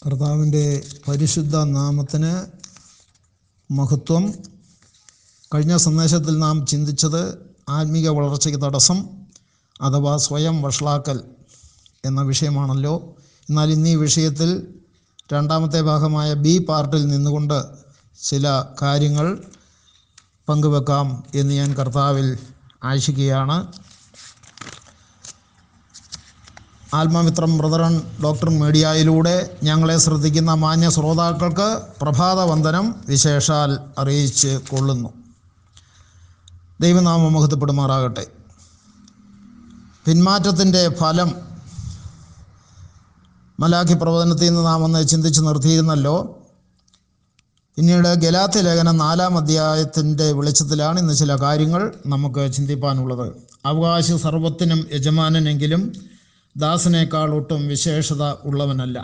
കർത്താവിൻ്റെ പരിശുദ്ധ നാമത്തിന് മഹത്വം കഴിഞ്ഞ സന്ദേശത്തിൽ നാം ചിന്തിച്ചത് ആത്മീക വളർച്ചയ്ക്ക് തടസ്സം അഥവാ സ്വയം വഷളാക്കൽ എന്ന വിഷയമാണല്ലോ എന്നാൽ ഇന്ന് ഈ വിഷയത്തിൽ രണ്ടാമത്തെ ഭാഗമായ ബി പാർട്ടിൽ നിന്നുകൊണ്ട് ചില കാര്യങ്ങൾ പങ്കുവെക്കാം എന്ന് ഞാൻ കർത്താവിൽ ആശിക്കുകയാണ് ആത്മമിത്രം ബ്രദറൻ ഡോക്ടർ മീഡിയയിലൂടെ ഞങ്ങളെ ശ്രദ്ധിക്കുന്ന മാന്യ ശ്രോതാക്കൾക്ക് വന്ദനം വിശേഷാൽ അറിയിച്ച് കൊള്ളുന്നു ദൈവനാമം മഹത്വപ്പെടുമാറാകട്ടെ പിന്മാറ്റത്തിൻ്റെ ഫലം മലാഖി പ്രവചനത്തിൽ നിന്ന് നാം ഒന്ന് ചിന്തിച്ച് നിർത്തിയിരുന്നല്ലോ പിന്നീട് ഗലാത്തി ലേഖനം നാലാം അധ്യായത്തിൻ്റെ വെളിച്ചത്തിലാണ് ഇന്ന് ചില കാര്യങ്ങൾ നമുക്ക് ചിന്തിപ്പാനുള്ളത് അവകാശ സർവത്തിനും യജമാനനെങ്കിലും ദാസനേക്കാൾ ഒട്ടും വിശേഷത ഉള്ളവനല്ല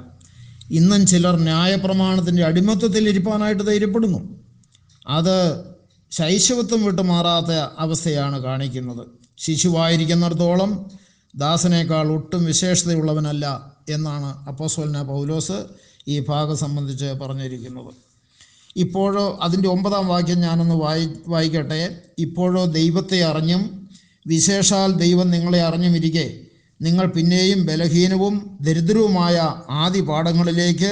ഇന്നും ചിലർ ന്യായപ്രമാണത്തിൻ്റെ അടിമത്വത്തിൽ ഇരിപ്പാനായിട്ട് ധൈര്യപ്പെടുന്നു അത് ശൈശവത്വം വിട്ടു മാറാത്ത അവസ്ഥയാണ് കാണിക്കുന്നത് ശിശുവായിരിക്കുന്നിടത്തോളം ദാസനേക്കാൾ ഒട്ടും വിശേഷതയുള്ളവനല്ല എന്നാണ് അപ്പോസോലിന പൗലോസ് ഈ ഭാഗം സംബന്ധിച്ച് പറഞ്ഞിരിക്കുന്നത് ഇപ്പോഴോ അതിൻ്റെ ഒമ്പതാം വാക്യം ഞാനൊന്ന് വായി വായിക്കട്ടെ ഇപ്പോഴോ ദൈവത്തെ അറിഞ്ഞും വിശേഷാൽ ദൈവം നിങ്ങളെ ഇരിക്കെ നിങ്ങൾ പിന്നെയും ബലഹീനവും ദരിദ്രവുമായ ആദി പാഠങ്ങളിലേക്ക്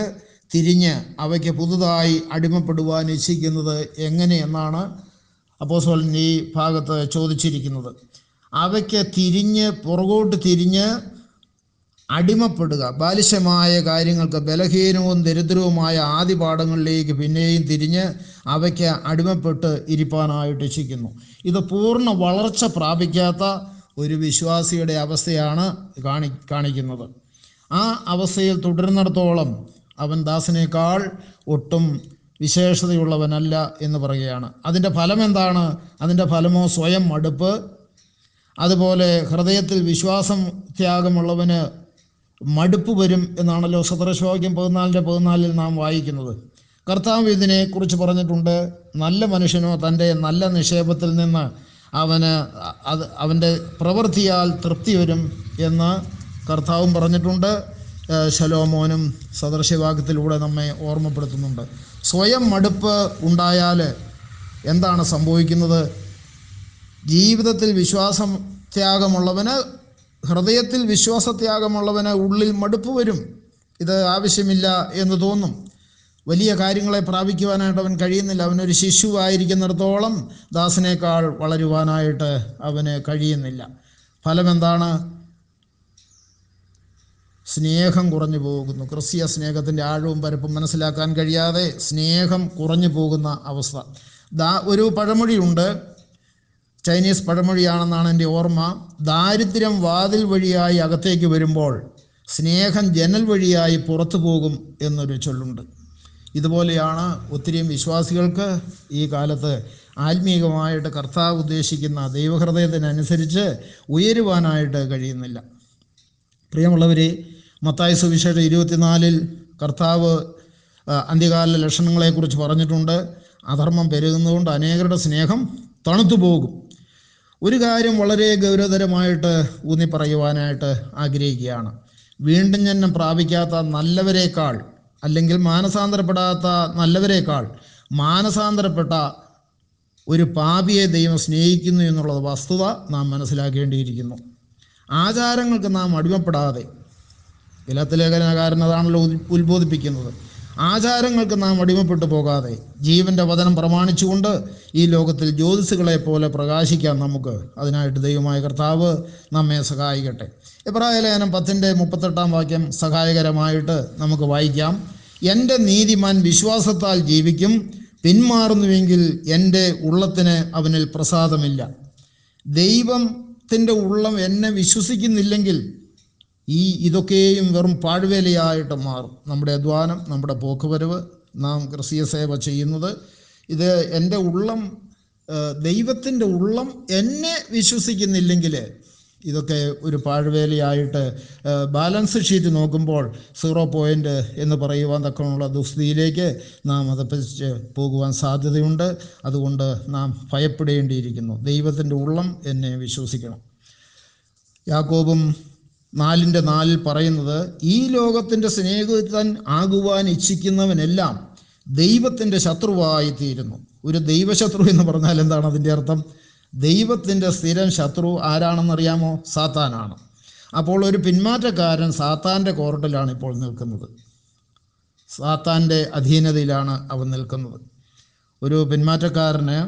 തിരിഞ്ഞ് അവയ്ക്ക് പുതുതായി അടിമപ്പെടുവാൻ ഇച്ഛിക്കുന്നത് എങ്ങനെയെന്നാണ് അപ്പോസോൾ ഈ ഭാഗത്ത് ചോദിച്ചിരിക്കുന്നത് അവയ്ക്ക് തിരിഞ്ഞ് പുറകോട്ട് തിരിഞ്ഞ് അടിമപ്പെടുക ബാലിശമായ കാര്യങ്ങൾക്ക് ബലഹീനവും ദരിദ്രവുമായ ആദിപാഠങ്ങളിലേക്ക് പിന്നെയും തിരിഞ്ഞ് അവയ്ക്ക് അടിമപ്പെട്ട് ഇരിപ്പാനായിട്ട് ഇച്ഛിക്കുന്നു ഇത് പൂർണ്ണ വളർച്ച പ്രാപിക്കാത്ത ഒരു വിശ്വാസിയുടെ അവസ്ഥയാണ് കാണി കാണിക്കുന്നത് ആ അവസ്ഥയിൽ തുടരുന്നിടത്തോളം അവൻ ദാസിനേക്കാൾ ഒട്ടും വിശേഷതയുള്ളവനല്ല എന്ന് പറയുകയാണ് അതിൻ്റെ ഫലം എന്താണ് അതിൻ്റെ ഫലമോ സ്വയം മടുപ്പ് അതുപോലെ ഹൃദയത്തിൽ വിശ്വാസം ത്യാഗമുള്ളവന് മടുപ്പ് വരും എന്നാണല്ലോ സദൃശവാക്യം പതിനാലിൻ്റെ പതിനാലിൽ നാം വായിക്കുന്നത് കർത്താവ് കുറിച്ച് പറഞ്ഞിട്ടുണ്ട് നല്ല മനുഷ്യനോ തൻ്റെ നല്ല നിക്ഷേപത്തിൽ നിന്ന് അവന് അത് അവൻ്റെ പ്രവൃത്തിയാൽ തൃപ്തി വരും എന്ന് കർത്താവും പറഞ്ഞിട്ടുണ്ട് ശലോമോനും സദൃശവാക്യത്തിലൂടെ നമ്മെ ഓർമ്മപ്പെടുത്തുന്നുണ്ട് സ്വയം മടുപ്പ് ഉണ്ടായാൽ എന്താണ് സംഭവിക്കുന്നത് ജീവിതത്തിൽ വിശ്വാസം ത്യാഗമുള്ളവന് ഹൃദയത്തിൽ വിശ്വാസത്യാഗമുള്ളവന് ഉള്ളിൽ മടുപ്പ് വരും ഇത് ആവശ്യമില്ല എന്ന് തോന്നും വലിയ കാര്യങ്ങളെ പ്രാപിക്കുവാനായിട്ട് അവൻ കഴിയുന്നില്ല അവനൊരു ശിശുവായിരിക്കുന്നിടത്തോളം ദാസനേക്കാൾ വളരുവാനായിട്ട് അവന് കഴിയുന്നില്ല ഫലമെന്താണ് സ്നേഹം കുറഞ്ഞു പോകുന്നു ക്രിസ്തീയ സ്നേഹത്തിൻ്റെ ആഴവും പരപ്പും മനസ്സിലാക്കാൻ കഴിയാതെ സ്നേഹം കുറഞ്ഞു പോകുന്ന അവസ്ഥ ദാ ഒരു പഴമൊഴിയുണ്ട് ചൈനീസ് പഴമൊഴിയാണെന്നാണ് എൻ്റെ ഓർമ്മ ദാരിദ്ര്യം വാതിൽ വഴിയായി അകത്തേക്ക് വരുമ്പോൾ സ്നേഹം ജനൽ വഴിയായി പുറത്തു പോകും എന്നൊരു ചൊല്ലുണ്ട് ഇതുപോലെയാണ് ഒത്തിരിയും വിശ്വാസികൾക്ക് ഈ കാലത്ത് ആത്മീകമായിട്ട് കർത്താവ് ഉദ്ദേശിക്കുന്ന ദൈവഹൃദയത്തിനനുസരിച്ച് ഉയരുവാനായിട്ട് കഴിയുന്നില്ല പ്രിയമുള്ളവരെ മത്തായ സുവിശേഷം ഇരുപത്തിനാലിൽ കർത്താവ് അന്ത്യകാല ലക്ഷണങ്ങളെക്കുറിച്ച് പറഞ്ഞിട്ടുണ്ട് അധർമ്മം പെരുകുന്നതുകൊണ്ട് അനേകരുടെ സ്നേഹം തണുത്തു പോകും ഒരു കാര്യം വളരെ ഗൗരവതരമായിട്ട് ഊന്നി പറയുവാനായിട്ട് ആഗ്രഹിക്കുകയാണ് വീണ്ടും ഞാൻ പ്രാപിക്കാത്ത നല്ലവരെക്കാൾ അല്ലെങ്കിൽ മാനസാന്തരപ്പെടാത്ത നല്ലവരെക്കാൾ മാനസാന്തരപ്പെട്ട ഒരു പാപിയെ ദൈവം സ്നേഹിക്കുന്നു എന്നുള്ളത് വസ്തുത നാം മനസ്സിലാക്കേണ്ടിയിരിക്കുന്നു ആചാരങ്ങൾക്ക് നാം അടിമപ്പെടാതെ ഇലത്തിലേഖനകാരൻ അതാണല്ലോ ഉത്ബോധിപ്പിക്കുന്നത് ആചാരങ്ങൾക്ക് നാം അടിമപ്പെട്ടു പോകാതെ ജീവന്റെ വചനം പ്രമാണിച്ചുകൊണ്ട് ഈ ലോകത്തിൽ ജ്യോതിസുകളെ പോലെ പ്രകാശിക്കാൻ നമുക്ക് അതിനായിട്ട് ദൈവമായ കർത്താവ് നമ്മെ സഹായിക്കട്ടെ ഇബ്രാഹിം ലേഖനം പത്തിൻ്റെ മുപ്പത്തെട്ടാം വാക്യം സഹായകരമായിട്ട് നമുക്ക് വായിക്കാം എൻ്റെ നീതിമാൻ വിശ്വാസത്താൽ ജീവിക്കും പിന്മാറുന്നുവെങ്കിൽ എൻ്റെ ഉള്ളത്തിന് അവനിൽ പ്രസാദമില്ല ദൈവത്തിൻ്റെ ഉള്ളം എന്നെ വിശ്വസിക്കുന്നില്ലെങ്കിൽ ഈ ഇതൊക്കെയും വെറും പാഴ്വേലയായിട്ട് മാറും നമ്മുടെ അധ്വാനം നമ്മുടെ പോക്കുവരവ് നാം ക്രിസ്തീയ സേവ ചെയ്യുന്നത് ഇത് എൻ്റെ ഉള്ളം ദൈവത്തിൻ്റെ ഉള്ളം എന്നെ വിശ്വസിക്കുന്നില്ലെങ്കിൽ ഇതൊക്കെ ഒരു പാഴ്വേലയായിട്ട് ബാലൻസ് ഷീറ്റ് നോക്കുമ്പോൾ സീറോ പോയിൻ്റ് എന്ന് പറയുവാൻ തക്കമുള്ള ദുസ്ഥിതിയിലേക്ക് നാം അതപ്പിച്ച് പോകുവാൻ സാധ്യതയുണ്ട് അതുകൊണ്ട് നാം ഭയപ്പെടേണ്ടിയിരിക്കുന്നു ദൈവത്തിൻ്റെ ഉള്ളം എന്നെ വിശ്വസിക്കണം യാക്കോബും നാലിൻ്റെ നാലിൽ പറയുന്നത് ഈ ലോകത്തിൻ്റെ സ്നേഹിതൻ ആകുവാൻ ഇച്ഛിക്കുന്നവനെല്ലാം ദൈവത്തിൻ്റെ ശത്രുവായി തീരുന്നു ഒരു ദൈവശത്രു എന്ന് പറഞ്ഞാൽ എന്താണ് അതിൻ്റെ അർത്ഥം ദൈവത്തിൻ്റെ സ്ഥിരം ശത്രു ആരാണെന്നറിയാമോ സാത്താനാണ് അപ്പോൾ ഒരു പിന്മാറ്റക്കാരൻ സാത്താൻ്റെ കോർട്ടിലാണ് ഇപ്പോൾ നിൽക്കുന്നത് സാത്താൻ്റെ അധീനതയിലാണ് അവൻ നിൽക്കുന്നത് ഒരു പിന്മാറ്റക്കാരന്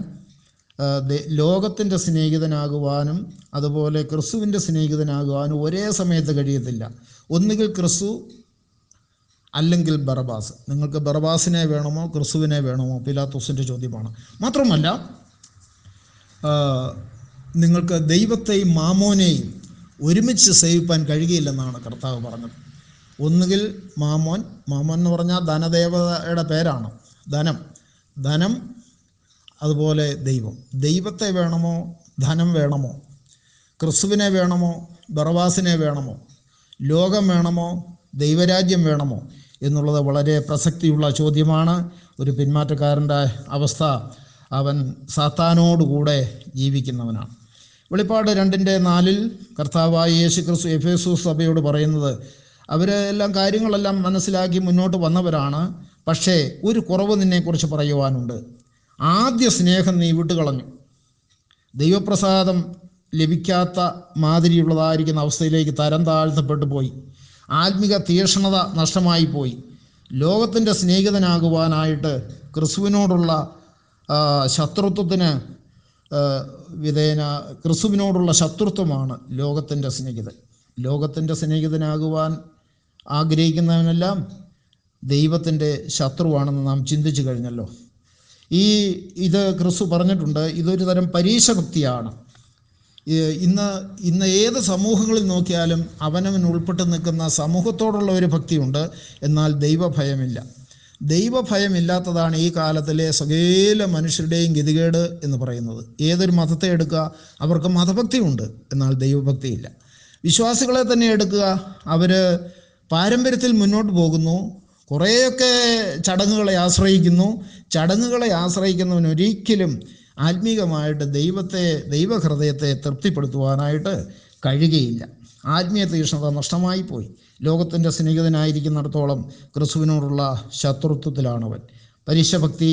ലോകത്തിൻ്റെ സ്നേഹിതനാകുവാനും അതുപോലെ ക്രിസ്തുവിൻ്റെ സ്നേഹിതനാകുവാനും ഒരേ സമയത്ത് കഴിയത്തില്ല ഒന്നുകിൽ ക്രിസ്തു അല്ലെങ്കിൽ ബറബാസ് നിങ്ങൾക്ക് ബറബാസിനെ വേണമോ ക്രിസ്തുവിനെ വേണമോ പിലാത്തോസിൻ്റെ ചോദ്യമാണ് മാത്രമല്ല നിങ്ങൾക്ക് ദൈവത്തെയും മാമോനെയും ഒരുമിച്ച് സേവിപ്പാൻ കഴിയില്ലെന്നാണ് കർത്താവ് പറഞ്ഞത് ഒന്നുകിൽ മാമോൻ മാമോൻ എന്ന് പറഞ്ഞാൽ ധനദേവതയുടെ പേരാണ് ധനം ധനം അതുപോലെ ദൈവം ദൈവത്തെ വേണമോ ധനം വേണമോ ക്രിസ്തുവിനെ വേണമോ ബറവാസിനെ വേണമോ ലോകം വേണമോ ദൈവരാജ്യം വേണമോ എന്നുള്ളത് വളരെ പ്രസക്തിയുള്ള ചോദ്യമാണ് ഒരു പിന്മാറ്റക്കാരൻ്റെ അവസ്ഥ അവൻ സാത്താനോടുകൂടെ ജീവിക്കുന്നവനാണ് വെളിപ്പാട് രണ്ടിൻ്റെ നാലിൽ കർത്താവായ യേശു ക്രിസ്തു എഫേസു സഭയോട് പറയുന്നത് അവരെല്ലാം കാര്യങ്ങളെല്ലാം മനസ്സിലാക്കി മുന്നോട്ട് വന്നവരാണ് പക്ഷേ ഒരു കുറവ് നിന്നെക്കുറിച്ച് പറയുവാനുണ്ട് ആദ്യ സ്നേഹം നീ വിട്ടുകളഞ്ഞു കളഞ്ഞു ദൈവപ്രസാദം ലഭിക്കാത്ത മാതിരിയുള്ളതായിരിക്കുന്ന അവസ്ഥയിലേക്ക് തരം താഴ്ത്തപ്പെട്ടു പോയി ആത്മിക തീക്ഷണത നഷ്ടമായി പോയി ലോകത്തിൻ്റെ സ്നേഹിതനാകുവാനായിട്ട് ക്രിസ്തുവിനോടുള്ള ശത്രുത്വത്തിന് വിധേന ക്രിസ്തുവിനോടുള്ള ശത്രുത്വമാണ് ലോകത്തിൻ്റെ സ്നേഹിതൻ ലോകത്തിൻ്റെ സ്നേഹിതനാകുവാൻ ആഗ്രഹിക്കുന്നവനെല്ലാം ദൈവത്തിൻ്റെ ശത്രുവാണെന്ന് നാം ചിന്തിച്ചു കഴിഞ്ഞല്ലോ ഈ ഇത് ക്രിസ്തു പറഞ്ഞിട്ടുണ്ട് ഇതൊരു തരം വൃത്തിയാണ് ഇന്ന് ഇന്ന് ഏത് സമൂഹങ്ങളിൽ നോക്കിയാലും അവനവൻ ഉൾപ്പെട്ട് നിൽക്കുന്ന സമൂഹത്തോടുള്ള ഒരു ഭക്തിയുണ്ട് എന്നാൽ ദൈവഭയമില്ല ദൈവഭയമില്ലാത്തതാണ് ഈ കാലത്തിലെ സകല മനുഷ്യരുടെയും ഗതികേട് എന്ന് പറയുന്നത് ഏതൊരു മതത്തെ എടുക്കുക അവർക്ക് മതഭക്തിയുണ്ട് എന്നാൽ ദൈവഭക്തിയില്ല വിശ്വാസികളെ തന്നെ എടുക്കുക അവർ പാരമ്പര്യത്തിൽ മുന്നോട്ട് പോകുന്നു കുറേയൊക്കെ ചടങ്ങുകളെ ആശ്രയിക്കുന്നു ചടങ്ങുകളെ ആശ്രയിക്കുന്നവൻ ഒരിക്കലും ആത്മീകമായിട്ട് ദൈവത്തെ ദൈവഹൃദയത്തെ തൃപ്തിപ്പെടുത്തുവാനായിട്ട് കഴിയുകയില്ല ആത്മീയ തീക്ഷ്ണത നഷ്ടമായി പോയി ലോകത്തിൻ്റെ സ്നേഹിതനായിരിക്കുന്നിടത്തോളം ക്രിസ്തുവിനോടുള്ള ശത്രുത്വത്തിലാണവൻ പരീക്ഷഭക്തി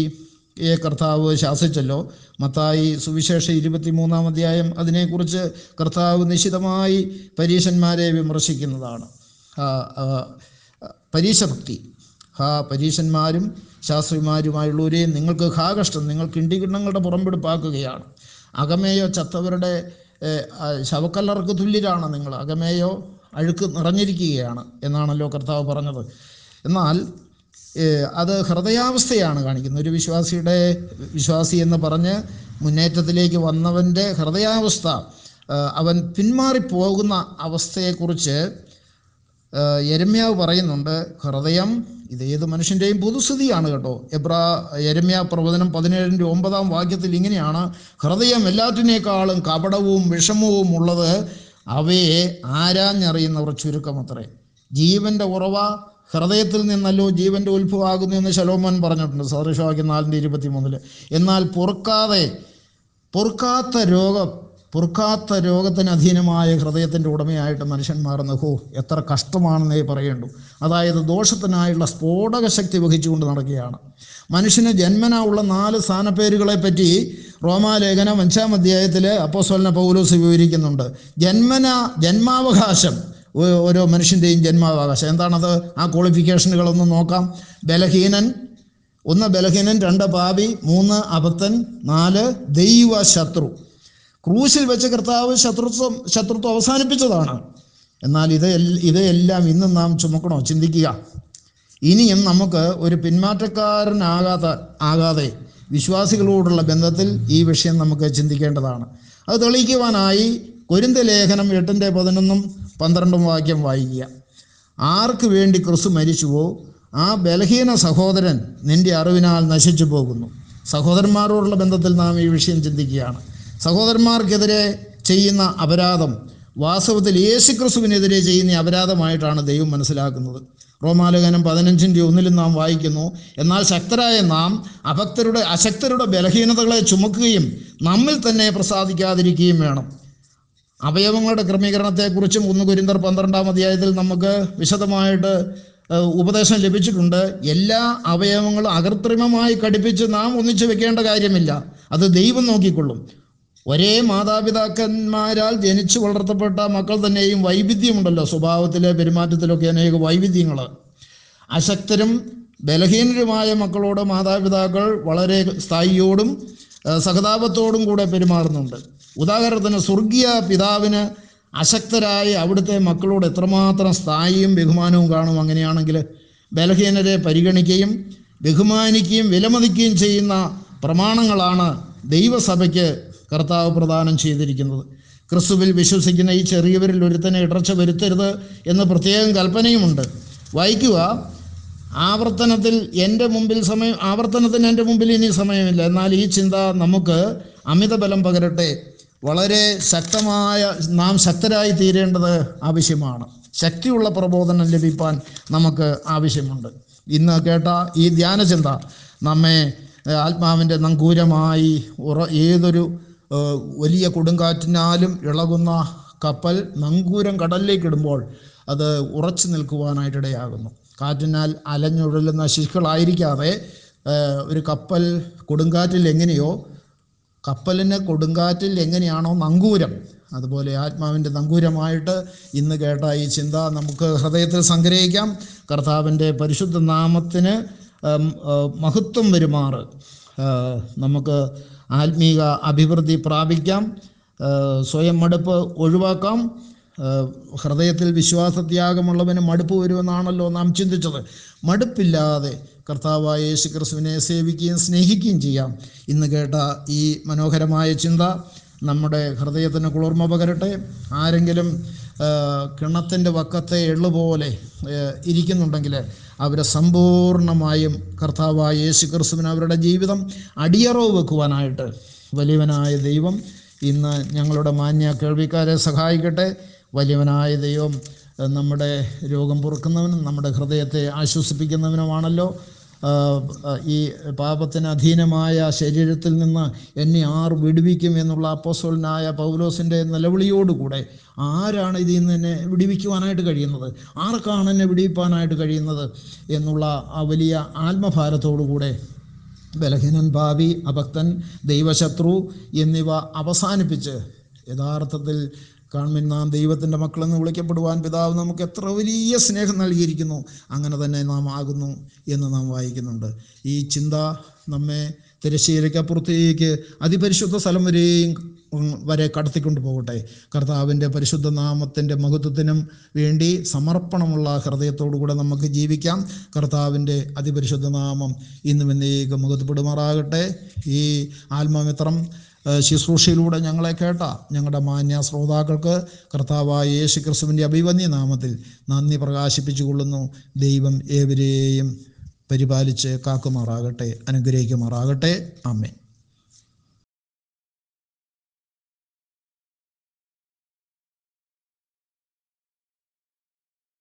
യെ കർത്താവ് ശാസിച്ചല്ലോ മത്തായി സുവിശേഷ ഇരുപത്തിമൂന്നാം അധ്യായം അതിനെക്കുറിച്ച് കർത്താവ് നിശിതമായി പരീശന്മാരെ വിമർശിക്കുന്നതാണ് പരീക്ഷഭക്തി ഹാ പരീശന്മാരും ശാസ്ത്രിമാരുമായുള്ളവരെയും നിങ്ങൾക്ക് ഹാ കഷ്ടം നിങ്ങൾ കിണ്ടികിണ്ണങ്ങളുടെ പുറമ്പെടുപ്പാക്കുകയാണ് അകമേയോ ചത്തവരുടെ ശവക്കല്ലർക്ക് തുല്യരാണ് നിങ്ങൾ അകമേയോ അഴുക്ക് നിറഞ്ഞിരിക്കുകയാണ് എന്നാണല്ലോ കർത്താവ് പറഞ്ഞത് എന്നാൽ അത് ഹൃദയാവസ്ഥയാണ് കാണിക്കുന്നത് ഒരു വിശ്വാസിയുടെ വിശ്വാസി എന്ന് പറഞ്ഞ് മുന്നേറ്റത്തിലേക്ക് വന്നവൻ്റെ ഹൃദയാവസ്ഥ അവൻ പിന്മാറിപ്പോകുന്ന അവസ്ഥയെക്കുറിച്ച് എരമ്യാവ് പറയുന്നുണ്ട് ഹൃദയം ഇത് ഏത് മനുഷ്യൻ്റെയും പൊതുസ്ഥിതിയാണ് കേട്ടോ എബ്രാ യരമ്യ പ്രവചനം പതിനേഴിൻ്റെ ഒമ്പതാം വാക്യത്തിൽ ഇങ്ങനെയാണ് ഹൃദയം എല്ലാറ്റിനേക്കാളും കപടവും വിഷമവും ഉള്ളത് അവയെ ആരാഞ്ഞറിയുന്നവർ അത്രേ ജീവന്റെ ഉറവ ഹൃദയത്തിൽ നിന്നല്ലോ ജീവന്റെ ഉത്ഭവമാകുന്നു എന്ന് ശലോമോൻ പറഞ്ഞിട്ടുണ്ട് സദൃശവാക്യം നാലിൻ്റെ ഇരുപത്തി മൂന്നില് എന്നാൽ പൊറുക്കാതെ പൊറുക്കാത്ത രോഗം പുറക്കാത്ത രോഗത്തിന് അധീനമായ ഹൃദയത്തിൻ്റെ ഉടമയായിട്ട് മനുഷ്യൻ മാറുന്ന ഹോ എത്ര കഷ്ടമാണെന്നേ പറയേണ്ടു അതായത് ദോഷത്തിനായുള്ള സ്ഫോടക ശക്തി വഹിച്ചുകൊണ്ട് നടക്കുകയാണ് മനുഷ്യന് ജന്മന ഉള്ള നാല് സ്ഥാനപ്പേരുകളെ പറ്റി റോമാലേഖനം അഞ്ചാം അധ്യായത്തിൽ അപ്പോസ്വലന പൗലോസ് വിവരിക്കുന്നുണ്ട് ജന്മന ജന്മാവകാശം ഓരോ മനുഷ്യൻ്റെയും ജന്മാവകാശം എന്താണത് ആ ക്വാളിഫിക്കേഷനുകളൊന്ന് നോക്കാം ബലഹീനൻ ഒന്ന് ബലഹീനൻ രണ്ട് പാപി മൂന്ന് അബദ്ധൻ നാല് ദൈവ ശത്രു ക്രൂശിൽ വെച്ച് കർത്താവ് ശത്രുത്വം ശത്രുത്വം അവസാനിപ്പിച്ചതാണ് എന്നാൽ ഇത് ഇതെല്ലാം ഇന്നും നാം ചുമക്കണോ ചിന്തിക്കുക ഇനിയും നമുക്ക് ഒരു പിന്മാറ്റക്കാരനാകാത്ത ആകാതെ വിശ്വാസികളോടുള്ള ബന്ധത്തിൽ ഈ വിഷയം നമുക്ക് ചിന്തിക്കേണ്ടതാണ് അത് തെളിയിക്കുവാനായി കൊരിന്ത ലേഖനം എട്ടിൻ്റെ പതിനൊന്നും പന്ത്രണ്ടും വാക്യം വായിക്കുക ആർക്ക് വേണ്ടി ക്രിസ്തു മരിച്ചുവോ ആ ബലഹീന സഹോദരൻ നിന്റെ അറിവിനാൽ നശിച്ചു പോകുന്നു സഹോദരന്മാരോടുള്ള ബന്ധത്തിൽ നാം ഈ വിഷയം ചിന്തിക്കുകയാണ് സഹോദരന്മാർക്കെതിരെ ചെയ്യുന്ന അപരാധം വാസ്തവത്തിൽ യേശുക്രിസ്തുവിനെതിരെ ചെയ്യുന്ന അപരാധമായിട്ടാണ് ദൈവം മനസ്സിലാക്കുന്നത് റോമാലേഖനം പതിനഞ്ചിൻ്റെ ഒന്നിലും നാം വായിക്കുന്നു എന്നാൽ ശക്തരായ നാം അഭക്തരുടെ അശക്തരുടെ ബലഹീനതകളെ ചുമക്കുകയും നമ്മിൽ തന്നെ പ്രസാദിക്കാതിരിക്കുകയും വേണം അവയവങ്ങളുടെ ക്രമീകരണത്തെക്കുറിച്ചും ഒന്ന് കുരിന്തർ പന്ത്രണ്ടാം അധ്യായത്തിൽ നമുക്ക് വിശദമായിട്ട് ഉപദേശം ലഭിച്ചിട്ടുണ്ട് എല്ലാ അവയവങ്ങളും അകൃത്രിമമായി ഘടിപ്പിച്ച് നാം ഒന്നിച്ചു വെക്കേണ്ട കാര്യമില്ല അത് ദൈവം നോക്കിക്കൊള്ളും ഒരേ മാതാപിതാക്കന്മാരാൽ ജനിച്ചു വളർത്തപ്പെട്ട മക്കൾ തന്നെയും വൈവിധ്യമുണ്ടല്ലോ സ്വഭാവത്തിലെ പെരുമാറ്റത്തിലൊക്കെ അനേക വൈവിധ്യങ്ങൾ അശക്തരും ബലഹീനരുമായ മക്കളോട് മാതാപിതാക്കൾ വളരെ സ്ഥായിയോടും സഹതാപത്തോടും കൂടെ പെരുമാറുന്നുണ്ട് ഉദാഹരണത്തിന് സ്വർഗീയ പിതാവിന് അശക്തരായ അവിടുത്തെ മക്കളോട് എത്രമാത്രം സ്ഥായിയും ബഹുമാനവും കാണും അങ്ങനെയാണെങ്കിൽ ബലഹീനരെ പരിഗണിക്കുകയും ബഹുമാനിക്കുകയും വിലമതിക്കുകയും ചെയ്യുന്ന പ്രമാണങ്ങളാണ് ദൈവസഭയ്ക്ക് കർത്താവ് പ്രദാനം ചെയ്തിരിക്കുന്നത് ക്രിസ്തുവിൽ വിശ്വസിക്കുന്ന ഈ ചെറിയവരിൽ ഒരുത്തനെ ഇടർച്ച വരുത്തരുത് എന്ന് പ്രത്യേകം കൽപ്പനയുമുണ്ട് വായിക്കുക ആവർത്തനത്തിൽ എൻ്റെ മുമ്പിൽ സമയം ആവർത്തനത്തിന് എൻ്റെ മുമ്പിൽ ഇനി സമയമില്ല എന്നാൽ ഈ ചിന്ത നമുക്ക് അമിതബലം പകരട്ടെ വളരെ ശക്തമായ നാം ശക്തരായി തീരേണ്ടത് ആവശ്യമാണ് ശക്തിയുള്ള പ്രബോധനം ലഭിക്കാൻ നമുക്ക് ആവശ്യമുണ്ട് ഇന്ന് കേട്ട ഈ ധ്യാനചിന്ത നമ്മെ ആത്മാവിൻ്റെ നങ്കൂരമായി ഉറ ഏതൊരു വലിയ കൊടുങ്കാറ്റിനാലും ഇളകുന്ന കപ്പൽ നങ്കൂരം കടലിലേക്ക് ഇടുമ്പോൾ അത് ഉറച്ചു നിൽക്കുവാനായിട്ടിടയാകുന്നു കാറ്റിനാൽ അലഞ്ഞുഴലുന്ന ശിശുക്കളായിരിക്കാതെ ഒരു കപ്പൽ കൊടുങ്കാറ്റിൽ എങ്ങനെയോ കപ്പലിന് കൊടുങ്കാറ്റിൽ എങ്ങനെയാണോ നങ്കൂരം അതുപോലെ ആത്മാവിൻ്റെ നങ്കൂരമായിട്ട് ഇന്ന് കേട്ട ഈ ചിന്ത നമുക്ക് ഹൃദയത്തിൽ സംഗ്രഹിക്കാം കർത്താവിൻ്റെ പരിശുദ്ധ നാമത്തിന് മഹത്വം വരുമാറ് നമുക്ക് ആത്മീക അഭിവൃദ്ധി പ്രാപിക്കാം സ്വയം മടുപ്പ് ഒഴിവാക്കാം ഹൃദയത്തിൽ വിശ്വാസത്യാഗമുള്ളവന് മടുപ്പ് വരുമെന്നാണല്ലോ നാം ചിന്തിച്ചത് മടുപ്പില്ലാതെ കർത്താവായ യേശു ക്രിസ്തുവിനെ സേവിക്കുകയും സ്നേഹിക്കുകയും ചെയ്യാം ഇന്ന് കേട്ട ഈ മനോഹരമായ ചിന്ത നമ്മുടെ ഹൃദയത്തിന് കുളിർമ പകരട്ടെ ആരെങ്കിലും കിണത്തിൻ്റെ വക്കത്തെ എള്ളുപോലെ ഇരിക്കുന്നുണ്ടെങ്കിൽ അവരെ സമ്പൂർണമായും കർത്താവായ യേശു ക്രിസ്തുവിന് അവരുടെ ജീവിതം അടിയറവ് വെക്കുവാനായിട്ട് വലിയവനായ ദൈവം ഇന്ന് ഞങ്ങളുടെ മാന്യ കേൾവിക്കാരെ സഹായിക്കട്ടെ വലിയവനായ ദൈവം നമ്മുടെ രോഗം പുറക്കുന്നവനും നമ്മുടെ ഹൃദയത്തെ ആശ്വസിപ്പിക്കുന്നവനുമാണല്ലോ ഈ പാപത്തിന് അധീനമായ ശരീരത്തിൽ നിന്ന് എന്നെ ആർ വിടുവിക്കും എന്നുള്ള അപ്പോസോലിനായ പൗലോസിൻ്റെ നിലവിളിയോടുകൂടെ ആരാണ് ഇതിൽ നിന്ന് എന്നെ വിടുവിക്കുവാനായിട്ട് കഴിയുന്നത് ആർക്കാണ് എന്നെ വിടുവിപ്പാനായിട്ട് കഴിയുന്നത് എന്നുള്ള ആ വലിയ ആത്മഭാരത്തോടുകൂടെ ബലഹീനൻ ഭാവി അഭക്തൻ ദൈവശത്രു എന്നിവ അവസാനിപ്പിച്ച് യഥാർത്ഥത്തിൽ കാണുമ്പോൾ നാം ദൈവത്തിൻ്റെ മക്കളെന്ന് വിളിക്കപ്പെടുവാൻ പിതാവ് നമുക്ക് എത്ര വലിയ സ്നേഹം നൽകിയിരിക്കുന്നു അങ്ങനെ തന്നെ നാം ആകുന്നു എന്ന് നാം വായിക്കുന്നുണ്ട് ഈ ചിന്ത നമ്മെ തിരശ്ശീലയ്ക്കപ്പുറത്തേക്ക് അതിപരിശുദ്ധ സ്ഥലം വരെയും വരെ കടത്തിക്കൊണ്ട് പോകട്ടെ കർത്താവിൻ്റെ പരിശുദ്ധ നാമത്തിൻ്റെ മഹത്വത്തിനും വേണ്ടി സമർപ്പണമുള്ള ഹൃദയത്തോടുകൂടെ നമുക്ക് ജീവിക്കാം കർത്താവിൻ്റെ അതിപരിശുദ്ധ നാമം ഇന്നും എന്നേക്ക് മഹത്വപ്പെടുമാറാകട്ടെ ഈ ആത്മമിത്രം ശുശ്രൂഷയിലൂടെ ഞങ്ങളെ കേട്ട ഞങ്ങളുടെ മാന്യ ശ്രോതാക്കൾക്ക് കർത്താവായ യേശു ക്രിസ്തുവിൻ്റെ അഭിവന്യ നാമത്തിൽ നന്ദി പ്രകാശിപ്പിച്ചു കൊള്ളുന്നു ദൈവം ഏവരെയും പരിപാലിച്ച് കാക്കുമാറാകട്ടെ അനുഗ്രഹിക്കുമാറാകട്ടെ അമ്മേ